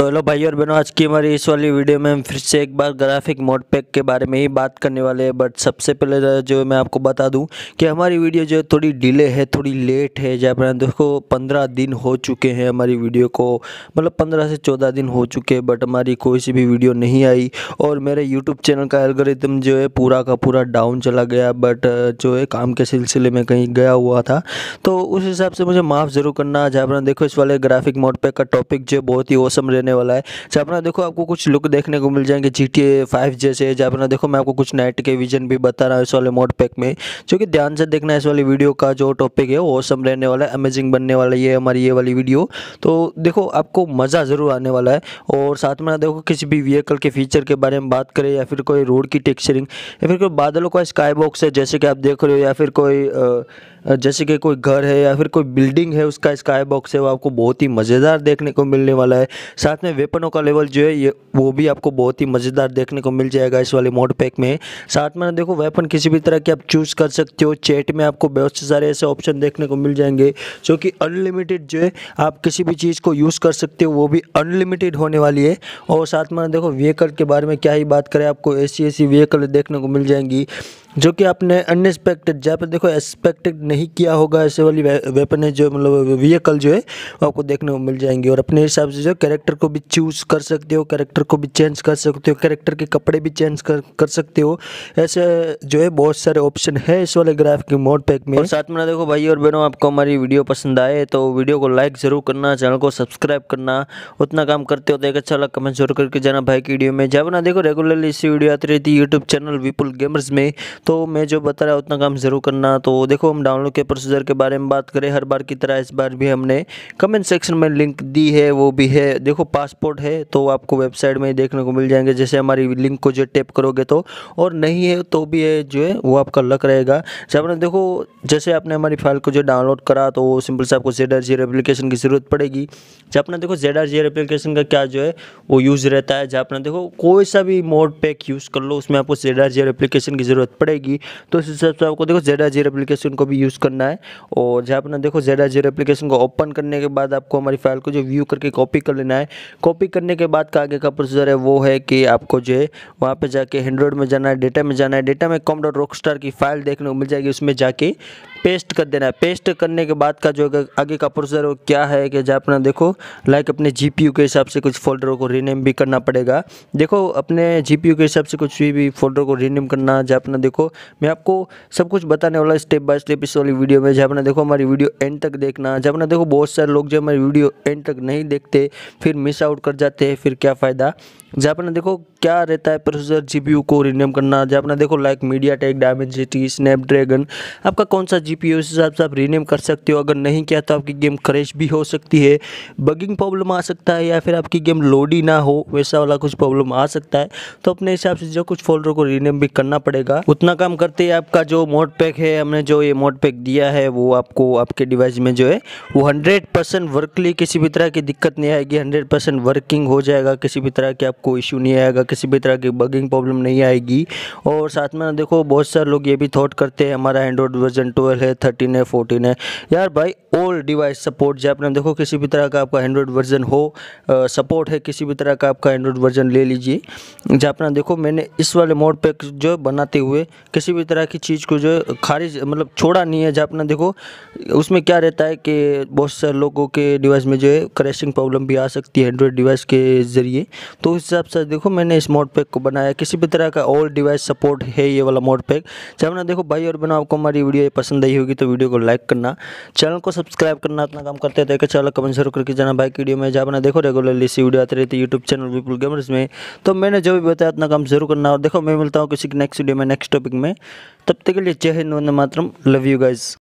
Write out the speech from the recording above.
तो हेलो भाई और बहनों आज की हमारी इस वाली वीडियो में हम फिर से एक बार ग्राफिक मोड पैक के बारे में ही बात करने वाले हैं बट सबसे पहले तो जो मैं आपको बता दूं कि हमारी वीडियो जो थोड़ी डिले है थोड़ी लेट है जहाँ पर देखो पंद्रह दिन हो चुके हैं हमारी वीडियो को मतलब पंद्रह से चौदह दिन हो चुके हैं बट हमारी कोई सी भी वीडियो नहीं आई और मेरे यूट्यूब चैनल का एल्गोरिदम जो है पूरा का पूरा डाउन चला गया बट जो है काम के सिलसिले में कहीं गया हुआ था तो उस हिसाब से मुझे माफ़ ज़रूर करना जहाँ पर देखो इस वाले ग्राफिक मोड पैक का टॉपिक जो बहुत ही औसम रहने होने वाला है जहाँ अपना देखो आपको कुछ लुक देखने को मिल जाएंगे जी टी फाइव जैसे जहाँ अपना देखो मैं आपको कुछ नाइट के विजन भी बता रहा हूँ इस वाले मोड पैक में जो कि ध्यान से देखना इस वाली वीडियो का जो टॉपिक है वो सब रहने वाला है अमेजिंग बनने वाला है ये हमारी ये वाली वीडियो तो देखो आपको मज़ा ज़रूर आने वाला है और साथ में देखो किसी भी व्हीकल के फीचर के बारे में बात करें या फिर कोई रोड की टेक्सचरिंग या फिर कोई बादलों का स्काई बॉक्स है जैसे कि आप देख रहे हो या फिर कोई आ, जैसे कि कोई घर है या फिर कोई बिल्डिंग है उसका स्काई बॉक्स है वो आपको बहुत ही मज़ेदार देखने को मिलने वाला है साथ में वेपनों का लेवल जो है ये वो भी आपको बहुत ही मज़ेदार देखने को मिल जाएगा इस वाले मोड पैक में साथ में देखो वेपन किसी भी तरह के आप चूज़ कर सकते हो चैट में आपको बहुत से सारे ऐसे ऑप्शन देखने को मिल जाएंगे जो कि अनलिमिटेड जो है आप किसी भी चीज़ को यूज़ कर सकते हो वो भी अनलिमिटेड होने वाली है और साथ में देखो व्हीकल के बारे में क्या ही बात करें आपको ऐसी ऐसी व्हीकल देखने को मिल जाएंगी जो कि आपने अनएक्सपेक्टेड जहाँ पर देखो एक्सपेक्टेड नहीं किया होगा ऐसे वाली वे, वेपन है जो मतलब व्हीकल जो है वो आपको देखने को मिल जाएंगे और अपने हिसाब से जो कैरेक्टर को भी चूज़ कर सकते हो कैरेक्टर को भी चेंज कर सकते हो कैरेक्टर के कपड़े भी चेंज कर कर सकते हो ऐसे जो है बहुत सारे ऑप्शन है इस वाले ग्राफ के मोड पैक में और साथ में देखो भाई और बहनों आपको हमारी वीडियो पसंद आए तो वीडियो को लाइक ज़रूर करना चैनल को सब्सक्राइब करना उतना काम करते हो तो एक अच्छा लग कमेंट जरूर करके जाना भाई की वीडियो में जब ना देखो रेगुलरली इसी वीडियो आती रहती है यूट्यूब चैनल विपुल गेमर्स में तो मैं जो बता रहा उतना काम ज़रूर करना तो देखो हम डाउनलोड के प्रोसीजर के बारे में बात करें हर बार की तरह इस बार भी हमने कमेंट सेक्शन में लिंक दी है वो भी है देखो पासपोर्ट है तो आपको वेबसाइट में देखने को मिल जाएंगे जैसे हमारी लिंक को जो टेप करोगे तो और नहीं है तो भी है जो है वो आपका लक रहेगा जब आपने देखो जैसे आपने हमारी फाइल को जो डाउनलोड करा तो सिंपल से आपको जेड आर जी एप्लीकेशन की ज़रूरत पड़ेगी जब अपना देखो जेड आर जी एप्लीकेशन का क्या जो है वो यूज़ रहता है जब अपना देखो कोई सा भी मोड पैक यूज़ कर लो उसमें आपको जेड आर जी एप्लीकेशन की ज़रूरत पड़ेगी पड़ेगी तो इस हिसाब से आपको देखो जेड जीर एप्लीकेशन को भी यूज़ करना है और जहाँ अपना देखो जेड जीर एप्लीकेशन को ओपन करने के बाद आपको हमारी फाइल को जो व्यू करके कॉपी कर लेना है कॉपी करने के बाद का आगे का प्रोसीजर है वो है कि आपको जो है वहाँ पर जाके हैंड्रॉइड में जाना है डेटा में जाना है डेटा में कॉम डॉट रॉक की फाइल देखने को मिल जाएगी उसमें जाके पेस्ट कर देना है पेस्ट करने के बाद का जो आगे का प्रोसेसर वो क्या है कि जहाँ अपना देखो लाइक अपने जी के हिसाब से कुछ फोल्डरों को रीनेम भी करना पड़ेगा देखो अपने जी के हिसाब से कुछ भी फोल्डर को रीनेम करना जहाँ अपना देखो मैं आपको सब कुछ बताने वाला स्टेप बाय स्टेप इस वाली वीडियो में जहाँ अपना देखो हमारी वीडियो एंड तक देखना जहाँ अपना देखो बहुत सारे लोग जो हमारी वीडियो एंड तक नहीं देखते फिर मिस आउट कर जाते हैं फिर क्या फ़ायदा जहाँ अपना देखो क्या रहता है प्रोसीजर जी को रीनेम करना जहाँ अपना देखो like MediaTek Dimensity Snapdragon आपका कौन सा हिसाब से आप रीनेम कर सकते हो अगर नहीं किया तो आपकी गेम क्रैश भी हो सकती है बगिंग प्रॉब्लम आ सकता है या फिर आपकी गेम लोड ही ना हो वैसा वाला कुछ प्रॉब्लम आ सकता है तो अपने हिसाब से जो कुछ फोल्डर को रीनेम भी करना पड़ेगा उतना काम करते ही आपका जो मोड पैक है हमने जो ये मोड पैक दिया है वो आपको आपके डिवाइस में जो है वो हंड्रेड परसेंट वर्कली किसी भी तरह की दिक्कत नहीं आएगी हंड्रेड परसेंट वर्किंग हो जाएगा किसी भी तरह की आपको इश्यू नहीं आएगा किसी भी तरह की बगिंग प्रॉब्लम नहीं आएगी और साथ में देखो बहुत सारे लोग ये भी थॉट करते हैं हमारा एंड्रॉयड वर्जन ट्वेल्व ट्वेल्व है थर्टीन है फोर्टीन है यार भाई ओल्ड डिवाइस सपोर्ट जैपनम देखो किसी भी तरह का आपका एंड्रॉयड वर्जन हो सपोर्ट है किसी भी तरह का आपका एंड्रॉयड वर्जन ले लीजिए जैपनम देखो मैंने इस वाले मोड पे जो बनाते हुए किसी भी तरह की चीज़ को जो खारिज मतलब छोड़ा नहीं है जैपनम देखो उसमें क्या रहता है कि बहुत सारे लोगों के डिवाइस में जो है क्रैशिंग प्रॉब्लम भी आ सकती है एंड्रॉयड डिवाइस के ज़रिए तो उस हिसाब से देखो मैंने इस मोड पैक को बनाया किसी भी तरह का ओल्ड डिवाइस सपोर्ट है ये वाला मोड पैक जैपनम देखो भाई और बनाओ आपको हमारी वीडियो पसंद आई आई होगी तो वीडियो को लाइक करना चैनल को सब्सक्राइब करना इतना काम करते थे चैनल कमेंट जरूर करके जाना भाई वीडियो में जहाँ बना देखो रेगुलरली इसी वीडियो आती रहती है यूट्यूब चैनल विपुल गेमर्स में तो मैंने जो भी बताया इतना काम जरूर करना और देखो मैं मिलता हूँ किसी नेक्स्ट वीडियो में नेक्स्ट टॉपिक में तब तक के लिए जय हिंद वंदे मातरम लव यू गाइज